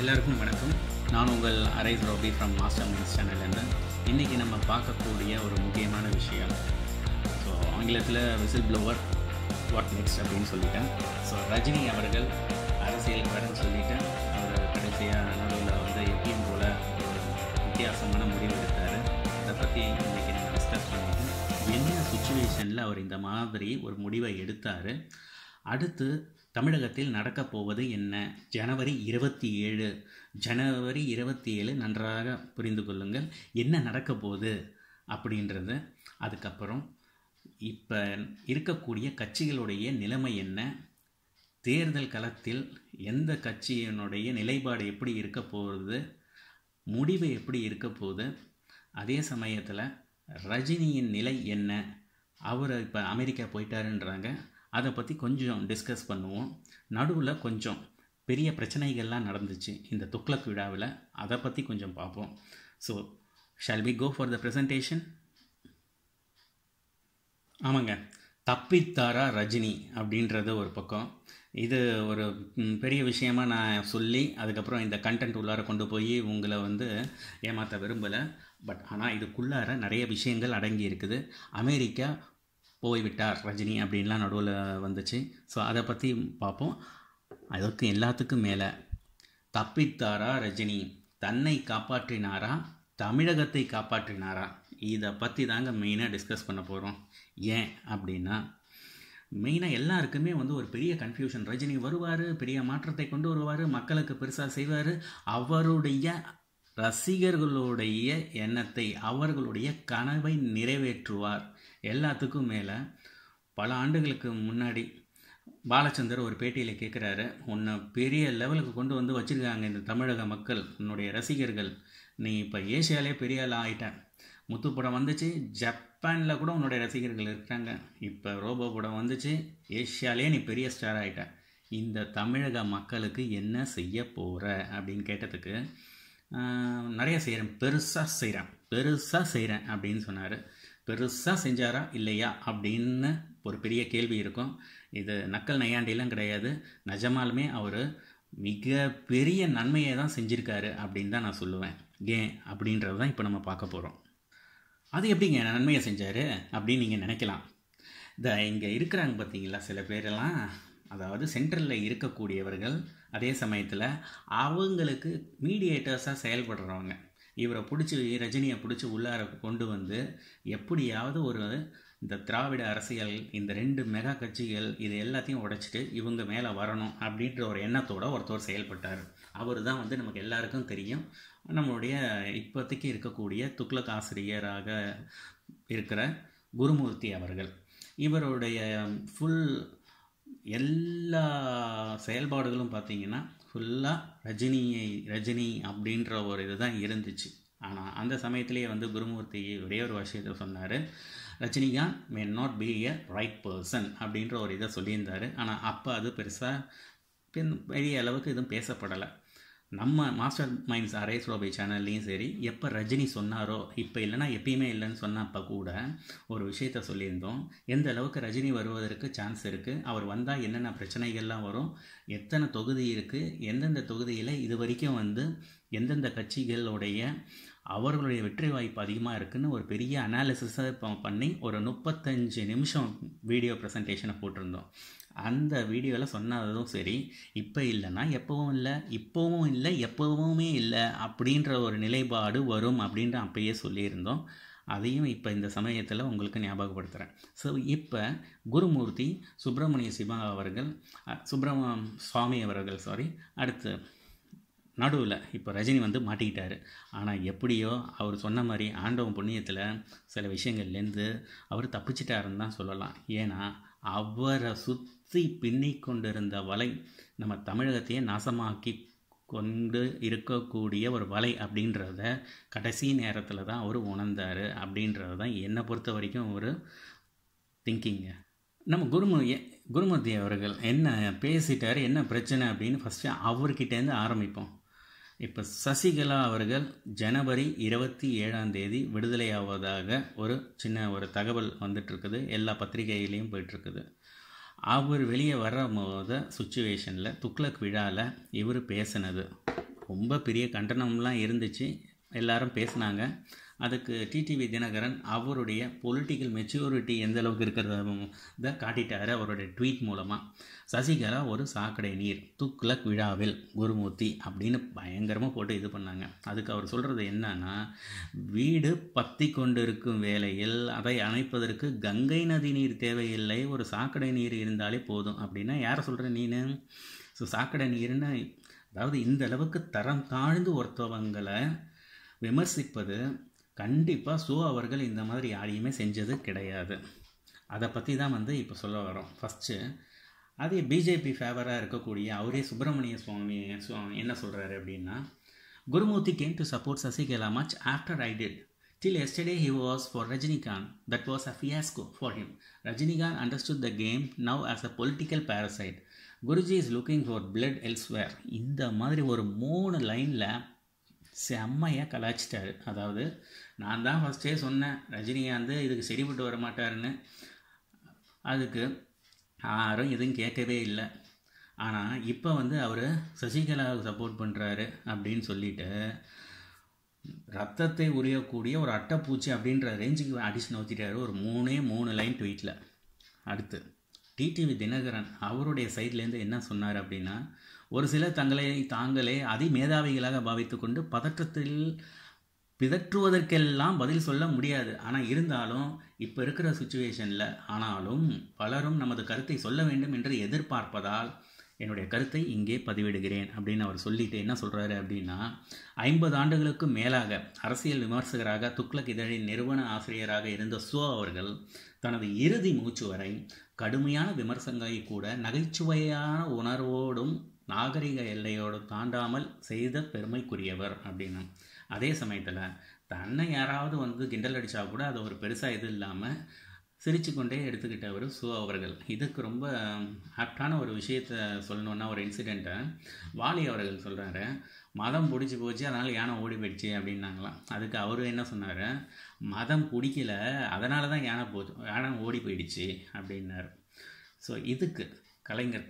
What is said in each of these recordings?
எல்லாருக்கும் வணக்கம் நான் உங்கள் அரை ரோபி ஃப்ரம் மாஸ்டர் மைண்ட்ஸ் சேனல்லேருந்து இன்றைக்கி நம்ம பார்க்கக்கூடிய ஒரு முக்கியமான விஷயம் ஸோ ஆங்கிலத்தில் விசில் ப்ளோவர் வாட் நெக்ஸ்ட் அப்படின்னு சொல்லிட்டேன் ஸோ ரஜினி அவர்கள் அரசியல் வரன்னு சொல்லிவிட்டு அவர் கடைசியாக நடுவில் வந்து எப்பயும் போல் ஒரு வித்தியாசமான முடிவு எடுத்தார் அதை பற்றி இன்றைக்கி நம்ம டிஸ்கஸ் பண்ணிட்டு என்ன சுச்சுவேஷனில் அவர் இந்த மாதிரி ஒரு முடிவை எடுத்தார் அடுத்து தமிழகத்தில் நடக்கப் போவது என்ன ஜனவரி இருபத்தி ஏழு ஜனவரி இருபத்தி ஏழு நன்றாக புரிந்து கொள்ளுங்கள் என்ன நடக்க போகுது அப்படின்றது அதுக்கப்புறம் இப்போ இருக்கக்கூடிய கட்சிகளுடைய நிலைமை என்ன தேர்தல் களத்தில் எந்த கட்சியினுடைய நிலைப்பாடு எப்படி இருக்க போகிறது முடிவு எப்படி இருக்க போகுது அதே சமயத்தில் ரஜினியின் நிலை என்ன அவர் இப்போ அமெரிக்கா போயிட்டாருன்றாங்க அதை பற்றி கொஞ்சம் டிஸ்கஸ் பண்ணுவோம் நடுவில் கொஞ்சம் பெரிய பிரச்சனைகள்லாம் நடந்துச்சு இந்த துக்ளக் விழாவில் அதை பற்றி கொஞ்சம் பார்ப்போம் so shall be go for the presentation ஆமாங்க தப்பித்தாரா ரஜினி அப்படின்றது ஒரு பக்கம் இது ஒரு பெரிய விஷயமாக நான் சொல்லி அதுக்கப்புறம் இந்த கண்டென்ட் உள்ளார கொண்டு போய் உங்களை வந்து ஏமாற்ற விரும்பலை பட் ஆனால் இதுக்குள்ளார நிறைய விஷயங்கள் அடங்கி இருக்குது அமெரிக்கா போய்விட்டார் ரஜினி அப்படின்லாம் நடுவில் வந்துச்சு ஸோ அதை பற்றி பார்ப்போம் அதற்கு எல்லாத்துக்கும் மேலே தப்பித்தாரா ரஜினி தன்னை காப்பாற்றினாரா தமிழகத்தை காப்பாற்றினாரா இதை பற்றி தாங்க மெயினாக டிஸ்கஸ் பண்ண போகிறோம் ஏன் அப்படின்னா மெயினாக எல்லாருக்குமே வந்து ஒரு பெரிய கன்ஃபியூஷன் ரஜினி வருவார் பெரிய மாற்றத்தை கொண்டு வருவார் மக்களுக்கு பெருசாக செய்வார் அவருடைய ரசிகர்களுடைய எண்ணத்தை அவர்களுடைய கனவை நிறைவேற்றுவார் எல்லாத்துக்கும் மேலே பல ஆண்டுகளுக்கு முன்னாடி பாலச்சந்தர் ஒரு பேட்டியில் கேட்குறாரு உன்னை பெரிய லெவலுக்கு கொண்டு வந்து வச்சுருக்காங்க இந்த தமிழக மக்கள் உன்னுடைய ரசிகர்கள் நீ இப்போ ஏசியாலே பெரிய ஆள் ஆகிட்டேன் முத்து படம் வந்துச்சு ஜப்பானில் கூட உன்னுடைய ரசிகர்கள் இருக்கிறாங்க இப்போ ரோபோ படம் வந்துச்சு ஏஷியாலே நீ பெரிய ஸ்டார் ஆகிட்டேன் இந்த தமிழக மக்களுக்கு என்ன செய்ய போகிற அப்படின்னு கேட்டதுக்கு நிறைய செய்கிறேன் பெருசாக செய்கிறேன் பெருசாக செய்கிறேன் அப்படின்னு சொன்னார் பெருசாக செஞ்சாரா இல்லையா அப்படின்னு ஒரு பெரிய கேள்வி இருக்கும் இது நக்கல் நையாண்டிலாம் கிடையாது நிஜமாலுமே அவர் மிக பெரிய நன்மையை தான் செஞ்சுருக்காரு அப்படின்னு தான் நான் சொல்லுவேன் ஏன் அப்படின்றது தான் இப்போ நம்ம பார்க்க போகிறோம் அது எப்படிங்க நன்மையை செஞ்சார் அப்படின்னு நீங்கள் நினைக்கலாம் இந்த இங்கே இருக்கிறாங்க பார்த்தீங்களா சில பேரெல்லாம் அதாவது சென்ட்ரலில் இருக்கக்கூடியவர்கள் அதே சமயத்தில் அவங்களுக்கு மீடியேட்டர்ஸாக செயல்படுறவங்க இவரை பிடிச்சி ரஜினியை பிடிச்சி உள்ளார கொண்டு வந்து எப்படியாவது ஒரு இந்த திராவிட அரசியல் இந்த ரெண்டு மெகா கட்சிகள் இது எல்லாத்தையும் உடைச்சிட்டு இவங்க மேலே வரணும் அப்படின்ற ஒரு எண்ணத்தோடு ஒருத்தர் செயல்பட்டார் அவர் தான் வந்து நமக்கு எல்லாருக்கும் தெரியும் நம்மளுடைய இப்போதைக்கு இருக்கக்கூடிய துக்ளக் ஆசிரியராக இருக்கிற குருமூர்த்தி அவர்கள் இவருடைய ஃபுல் எல்லா செயல்பாடுகளும் பார்த்திங்கன்னா ஃபுல்லாக ரஜினியை ரஜினி அப்படின்ற ஒரு இதுதான் இருந்துச்சு ஆனால் அந்த சமயத்திலேயே வந்து குருமூர்த்தி ஒரே ஒரு விஷயத்தை சொன்னார் Rajinikanth may not be a right person அப்படின்ற ஒரு இதை சொல்லியிருந்தார் ஆனால் அப்போ அது பெருசாக பெரிய அளவுக்கு எதுவும் பேசப்படலை நம்ம மாஸ்டர் மைண்ட்ஸ் அரே ஸ்லோபை சேனல்லையும் சரி எப்போ ரஜினி சொன்னாரோ இப்போ இல்லைனா எப்பயுமே இல்லைன்னு சொன்னப்போ கூட ஒரு விஷயத்த சொல்லியிருந்தோம் எந்த அளவுக்கு ரஜினி வருவதற்கு சான்ஸ் இருக்குது அவர் வந்தால் என்னென்ன பிரச்சனைகள்லாம் வரும் எத்தனை தொகுதி இருக்குது எந்தெந்த தொகுதியில் இது வரைக்கும் வந்து எந்தெந்த கட்சிகளுடைய அவர்களுடைய வெற்றி வாய்ப்பு அதிகமாக இருக்குதுன்னு ஒரு பெரிய அனாலிசிஸை இப்போ பண்ணி ஒரு முப்பத்தஞ்சு நிமிஷம் வீடியோ ப்ரெசன்டேஷனை போட்டிருந்தோம் அந்த வீடியோவில் சொன்னதும் சரி இப்போ இல்லைன்னா எப்போவும் இல்லை இப்போவும் இல்லை எப்போவுமே இல்லை அப்படின்ற ஒரு நிலைப்பாடு வரும் அப்படின்ற அப்பயே சொல்லியிருந்தோம் அதையும் இப்போ இந்த சமயத்தில் உங்களுக்கு ஞாபகப்படுத்துகிறேன் ஸோ இப்போ குருமூர்த்தி சுப்பிரமணிய சிவா அவர்கள் சுப்பிரம சுவாமி அவர்கள் சாரி அடுத்து நடுவில் இப்போ ரஜினி வந்து மாட்டிக்கிட்டார் ஆனால் எப்படியோ அவர் சொன்ன மாதிரி ஆண்டவன் புண்ணியத்தில் சில விஷயங்கள்லேருந்து அவர் தப்பிச்சிட்டாருன்னு தான் சொல்லலாம் ஏன்னா அவரை சுத் சுற்றி பின்னி கொண்டிருந்த வலை நம்ம தமிழகத்தையே நாசமாக்கி கொண்டு இருக்கக்கூடிய ஒரு வலை அப்படின்றத கடைசி நேரத்தில் தான் அவர் உணர்ந்தார் அப்படின்றது தான் என்னை பொறுத்த வரைக்கும் ஒரு திங்கிங்க நம்ம குருமு குருமூர்த்தி அவர்கள் என்ன பேசிட்டார் என்ன பிரச்சனை அப்படின்னு ஃபஸ்ட்டு அவர்கிட்டேருந்து ஆரம்பிப்போம் இப்போ சசிகலா அவர்கள் ஜனவரி இருபத்தி ஏழாம் தேதி விடுதலையாவதாக ஒரு சின்ன ஒரு தகவல் வந்துட்டுருக்குது எல்லா பத்திரிகையிலையும் போயிட்டுருக்குது அவர் வெளியே வர போத சுச்சுவேஷனில் துக்ளக் விழாவில் இவர் பேசினது ரொம்ப பெரிய கண்டனம்லாம் இருந்துச்சு எல்லாரும் பேசினாங்க அதுக்கு டிடிவி தினகரன் அவருடைய பொலிட்டிக்கல் மெச்சூரிட்டி எந்த அளவுக்கு இருக்கிறத காட்டிட்டார் அவருடைய ட்வீட் மூலமாக சசிகலா ஒரு சாக்கடை நீர் துக்லக் விழாவில் குருமூர்த்தி அப்படின்னு பயங்கரமாக போட்டு இது பண்ணாங்க அதுக்கு அவர் சொல்கிறது என்னன்னா வீடு பத்தி கொண்டிருக்கும் வேளையில் அதை அணைப்பதற்கு கங்கை நதி நீர் தேவையில்லை ஒரு சாக்கடை நீர் இருந்தாலே போதும் அப்படின்னா யாரை சொல்கிற நீனு ஸோ சாக்கடை நீர்னு அதாவது இந்த அளவுக்கு தரம் தாழ்ந்து ஒருத்தவங்களை விமர்சிப்பது கண்டிப்பாக ஸோ அவர்கள் இந்த மாதிரி யாரையுமே செஞ்சது கிடையாது அதை பற்றி தான் வந்து இப்போ சொல்ல வரோம் ஃபஸ்ட்டு அதே பிஜேபி ஃபேவராக இருக்கக்கூடிய அவரே சுப்பிரமணிய சுவாமி என்ன சொல்கிறாரு அப்படின்னா Gurumurthy came to support Sasikala much after I did till yesterday he was for Rajinikanth that was a fiasco for him Rajinikanth understood the game now as a political parasite Guruji is looking for blood elsewhere இந்த மாதிரி ஒரு மூணு லைனில் செம்மையாக கலாச்சிட்டாரு அதாவது நான் தான் ஃபஸ்ட்டே சொன்னேன் வந்து இதுக்கு சரிபட்டு வர மாட்டாருன்னு அதுக்கு யாரும் எதுவும் கேட்கவே இல்லை ஆனால் இப்போ வந்து அவர் சசிகலாவுக்கு சப்போர்ட் பண்ணுறாரு அப்படின்னு சொல்லிட்டு ரத்தத்தை உரியக்கூடிய ஒரு அட்டைப்பூச்சி அப்படின்ற ரேஞ்சுக்கு அடிச்சு நோத்திட்டாரு ஒரு மூணே மூணு லைன் ட்வீட்டில் அடுத்து டிடிவி தினகரன் அவருடைய சைட்லேருந்து என்ன சொன்னார் அப்படின்னா ஒரு சிலர் தங்களை தாங்களே அதி பாவித்து கொண்டு பதற்றத்தில் பிதற்றுவதற்கெல்லாம் பதில் சொல்ல முடியாது ஆனால் இருந்தாலும் இப்போ இருக்கிற சுச்சுவேஷனில் ஆனாலும் பலரும் நமது கருத்தை சொல்ல வேண்டும் என்று எதிர்பார்ப்பதால் என்னுடைய கருத்தை இங்கே பதிவிடுகிறேன் அப்படின்னு அவர் சொல்லிட்டு என்ன சொல்கிறாரு அப்படின்னா ஐம்பது ஆண்டுகளுக்கு மேலாக அரசியல் விமர்சகராக துக்ளக் இதழின் நிறுவன ஆசிரியராக இருந்த சோ அவர்கள் தனது இறுதி மூச்சு வரை கடுமையான விமர்சனங்களை கூட நகைச்சுவையான உணர்வோடும் நாகரிக எல்லையோடு தாண்டாமல் செய்த பெருமைக்குரியவர் அப்படின்னு அதே சமயத்தில் தன்னை யாராவது வந்து கிண்டல் அடித்தா கூட அது ஒரு பெருசாக இது இல்லாமல் சிரித்து கொண்டே எடுத்துக்கிட்டவர் சு அவர்கள் இதுக்கு ரொம்ப ஹர்ட்டான ஒரு விஷயத்தை சொல்லணுன்னா ஒரு இன்சிடெண்ட்டை வாலி அவர்கள் சொல்கிறாரு மதம் பிடிச்சி போச்சு அதனால் யானை ஓடி போயிடுச்சு அப்படின்னாங்களாம் அதுக்கு அவர் என்ன சொன்னார் மதம் பிடிக்கல அதனால தான் யானை போச்சு யானை ஓடி போயிடுச்சு அப்படின்னார் ஸோ இதுக்கு கலைஞர்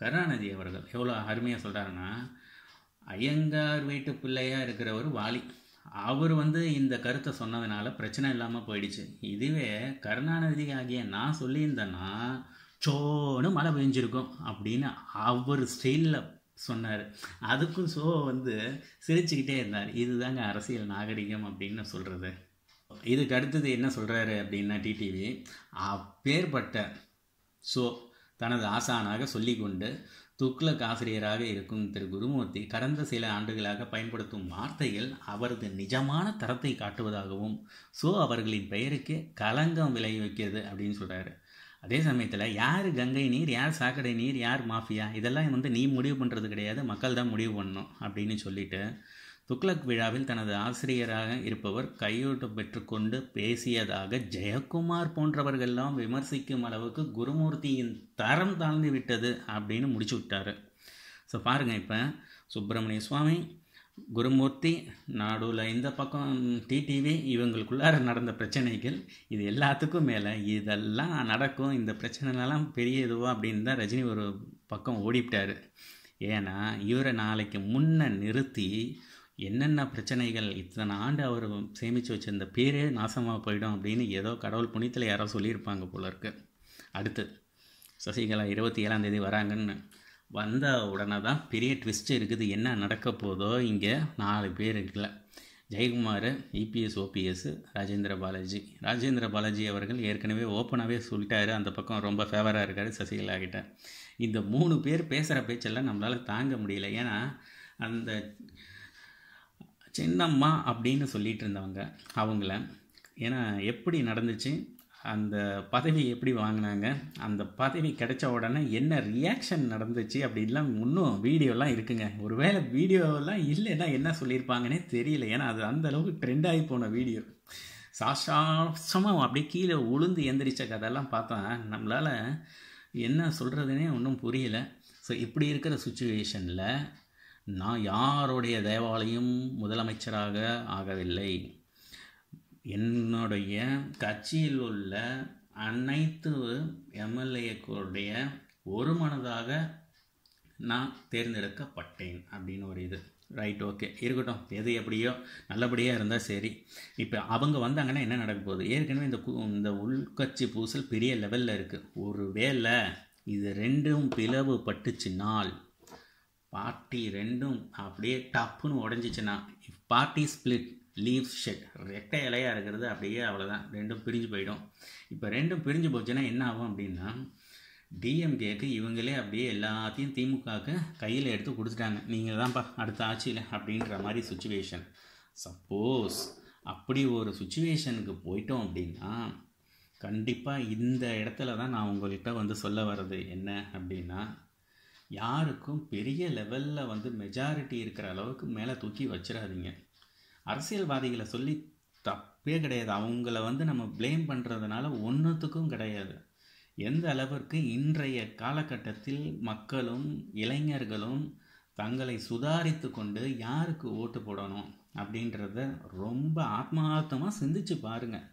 கருணாநிதி அவர்கள் எவ்வளோ அருமையாக சொல்கிறாருன்னா ஐயங்கார் வீட்டு பிள்ளையாக இருக்கிறவர் வாலி அவர் வந்து இந்த கருத்தை சொன்னதுனால பிரச்சனை இல்லாமல் போயிடுச்சு இதுவே கருணாநிதி ஆகிய நான் சொல்லியிருந்தேன்னா சோனு மழை பெஞ்சிருக்கும் அப்படின்னு அவர் ஸ்டைலில் சொன்னார் அதுக்கும் சோ வந்து சிரிச்சுக்கிட்டே இருந்தார் இதுதாங்க அரசியல் நாகரிகம் அப்படின்னு சொல்கிறது இதுக்கு அடுத்தது என்ன சொல்கிறாரு அப்படின்னா டிடிவி அப்பேற்பட்ட ஸோ தனது ஆசானாக சொல்லிக்கொண்டு துக்ளக் ஆசிரியராக இருக்கும் திரு குருமூர்த்தி கடந்த சில ஆண்டுகளாக பயன்படுத்தும் வார்த்தைகள் அவரது நிஜமான தரத்தை காட்டுவதாகவும் ஸோ அவர்களின் பெயருக்கு கலங்கம் விளைவிக்கிறது அப்படின்னு சொல்கிறாரு அதே சமயத்தில் யார் கங்கை நீர் யார் சாக்கடை நீர் யார் மாஃபியா இதெல்லாம் வந்து நீ முடிவு பண்ணுறது கிடையாது மக்கள் தான் முடிவு பண்ணணும் அப்படின்னு சொல்லிட்டு துக்ளக் விழாவில் தனது ஆசிரியராக இருப்பவர் கையோட்டு பெற்றுக்கொண்டு பேசியதாக ஜெயக்குமார் போன்றவர்கள்லாம் விமர்சிக்கும் அளவுக்கு குருமூர்த்தியின் தரம் தாழ்ந்து விட்டது அப்படின்னு முடிச்சு விட்டார் ஸோ பாருங்கள் இப்போ சுப்பிரமணிய சுவாமி குருமூர்த்தி நாடுல இந்த பக்கம் டிடிவி இவங்களுக்குள்ளார நடந்த பிரச்சனைகள் இது எல்லாத்துக்கும் மேலே இதெல்லாம் நடக்கும் இந்த பிரச்சனைலாம் பெரிய இதுவோ அப்படின்னு தான் ரஜினி ஒரு பக்கம் ஓடிவிட்டார் ஏன்னா இவரை நாளைக்கு முன்ன நிறுத்தி என்னென்ன பிரச்சனைகள் இத்தனை ஆண்டு அவர் சேமித்து வச்சுருந்த பேரே நாசமாக போயிடும் அப்படின்னு ஏதோ கடவுள் புனித்தில் யாரோ சொல்லியிருப்பாங்க போல இருக்கு அடுத்து சசிகலா இருபத்தி ஏழாம் தேதி வராங்கன்னு வந்த உடனே தான் பெரிய ட்விஸ்ட் இருக்குது என்ன நடக்க போதோ இங்கே நாலு பேர் இருக்குல்ல ஜெயக்குமார் இபிஎஸ் ஓபிஎஸ் ராஜேந்திர பாலாஜி ராஜேந்திர பாலாஜி அவர்கள் ஏற்கனவே ஓப்பனாகவே சொல்லிட்டாரு அந்த பக்கம் ரொம்ப ஃபேவராக இருக்கார் சசிகலா கிட்ட இந்த மூணு பேர் பேசுகிற பேச்செல்லாம் நம்மளால் தாங்க முடியல ஏன்னா அந்த சின்னம்மா அப்படின்னு சொல்லிகிட்டு இருந்தவங்க அவங்கள ஏன்னா எப்படி நடந்துச்சு அந்த பதவி எப்படி வாங்கினாங்க அந்த பதவி கிடைச்ச உடனே என்ன ரியாக்ஷன் நடந்துச்சு அப்படின்லாம் இன்னும் வீடியோலாம் இருக்குங்க ஒருவேளை வீடியோலாம் இல்லைன்னா என்ன சொல்லியிருப்பாங்கன்னே தெரியல ஏன்னா அது அந்த அளவுக்கு ட்ரெண்ட் ஆகி போன வீடியோ சாசாசமாக அப்படியே கீழே உளுந்து எந்திரிச்ச கதையெல்லாம் பார்த்தா நம்மளால் என்ன சொல்கிறதுனே ஒன்றும் புரியலை ஸோ இப்படி இருக்கிற சுச்சுவேஷனில் நான் யாருடைய தேவாலயம் முதலமைச்சராக ஆகவில்லை என்னுடைய கட்சியில் உள்ள அனைத்து எம்எல்ஏக்களுடைய ஒரு மனதாக நான் தேர்ந்தெடுக்கப்பட்டேன் அப்படின்னு ஒரு இது ரைட் ஓகே இருக்கட்டும் எது எப்படியோ நல்லபடியாக இருந்தால் சரி இப்போ அவங்க வந்தாங்கன்னா என்ன நடக்க போகுது ஏற்கனவே இந்த இந்த உள்கட்சி பூசல் பெரிய லெவலில் இருக்குது ஒரு வேளை இது ரெண்டும் பிளவு பட்டுச்சுனால் பார்ட்டி ரெண்டும் அப்படியே டப்புன்னு உடஞ்சிச்சுன்னா if party split leave shed ரெட்டை இலையாக இருக்கிறது அப்படியே அவ்வளோதான் ரெண்டும் பிரிஞ்சு போயிடும் இப்போ ரெண்டும் பிரிஞ்சு போச்சுன்னா என்ன ஆகும் அப்படின்னா டிஎம்கேக்கு இவங்களே அப்படியே எல்லாத்தையும் திமுகவுக்கு கையில் எடுத்து கொடுத்துட்டாங்க நீங்கள் தான்ப்பா அடுத்த ஆட்சியில் அப்படின்ற மாதிரி சுச்சுவேஷன் சப்போஸ் அப்படி ஒரு சுச்சுவேஷனுக்கு போயிட்டோம் அப்படின்னா கண்டிப்பாக இந்த இடத்துல தான் நான் உங்கள்கிட்ட வந்து சொல்ல வர்றது என்ன அப்படின்னா யாருக்கும் பெரிய லெவலில் வந்து மெஜாரிட்டி இருக்கிற அளவுக்கு மேலே தூக்கி வச்சிடாதீங்க அரசியல்வாதிகளை சொல்லி தப்பே கிடையாது அவங்கள வந்து நம்ம ப்ளேம் பண்ணுறதுனால ஒன்றுத்துக்கும் கிடையாது எந்த அளவிற்கு இன்றைய காலகட்டத்தில் மக்களும் இளைஞர்களும் தங்களை சுதாரித்து கொண்டு யாருக்கு ஓட்டு போடணும் அப்படின்றத ரொம்ப ஆத்மார்த்தமாக சிந்திச்சு பாருங்கள்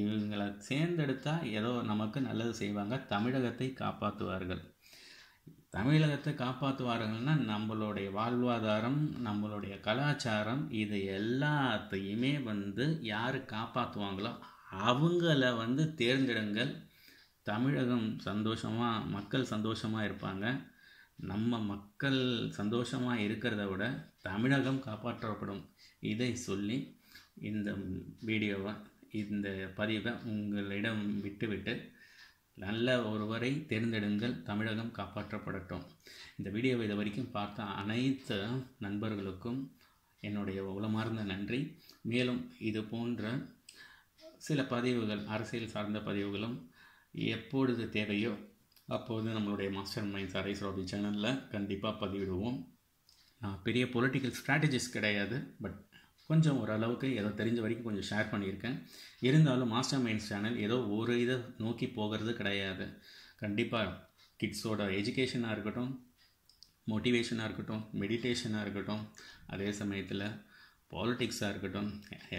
இவங்களை சேர்ந்தெடுத்தால் ஏதோ நமக்கு நல்லது செய்வாங்க தமிழகத்தை காப்பாற்றுவார்கள் தமிழகத்தை காப்பாற்றுவாருங்கன்னா நம்மளுடைய வாழ்வாதாரம் நம்மளுடைய கலாச்சாரம் இது எல்லாத்தையுமே வந்து யார் காப்பாற்றுவாங்களோ அவங்கள வந்து தேர்ந்தெடுங்கள் தமிழகம் சந்தோஷமாக மக்கள் சந்தோஷமாக இருப்பாங்க நம்ம மக்கள் சந்தோஷமாக இருக்கிறத விட தமிழகம் காப்பாற்றப்படும் இதை சொல்லி இந்த வீடியோவை இந்த பதிவை உங்களிடம் விட்டுவிட்டு நல்ல ஒருவரை தேர்ந்தெடுங்கள் தமிழகம் காப்பாற்றப்படட்டும் இந்த வீடியோவை இது வரைக்கும் பார்த்த அனைத்து நண்பர்களுக்கும் என்னுடைய உளமார்ந்த நன்றி மேலும் இது போன்ற சில பதிவுகள் அரசியல் சார்ந்த பதிவுகளும் எப்பொழுது தேவையோ அப்போது நம்மளுடைய மாஸ்டர் மைண்ட் சரை ராபி சேனலில் கண்டிப்பாக பதிவிடுவோம் நான் பெரிய பொலிட்டிக்கல் ஸ்ட்ராட்டஜிஸ் கிடையாது பட் கொஞ்சம் ஓரளவுக்கு ஏதோ தெரிஞ்ச வரைக்கும் கொஞ்சம் ஷேர் பண்ணியிருக்கேன் இருந்தாலும் மாஸ்டர் மைண்ட் சேனல் ஏதோ ஒரு இதை நோக்கி போகிறது கிடையாது கண்டிப்பாக கிட்ஸோட எஜுகேஷனாக இருக்கட்டும் மோட்டிவேஷனாக இருக்கட்டும் மெடிடேஷனாக இருக்கட்டும் அதே சமயத்தில் பாலிட்டிக்ஸாக இருக்கட்டும்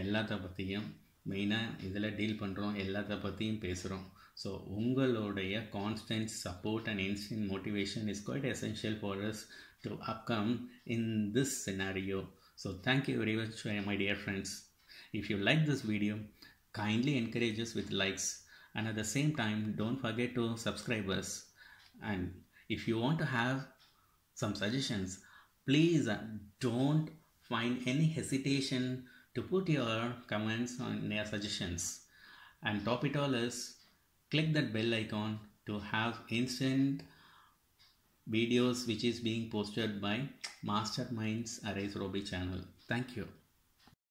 எல்லாத்த பற்றியும் மெயினாக இதில் டீல் பண்ணுறோம் எல்லாத்த பற்றியும் பேசுகிறோம் ஸோ உங்களுடைய constant support and instant motivation is quite essential for us to upcome in this scenario So thank you very much uh, my dear friends. If you like this video, kindly encourage us with likes and at the same time don't forget to subscribe us. And if you want to have some suggestions, please uh, don't find any hesitation to put your comments on their suggestions. And top it all is click that bell icon to have instant videos which is being posted by Masterminds Arrays Robi channel. Thank you.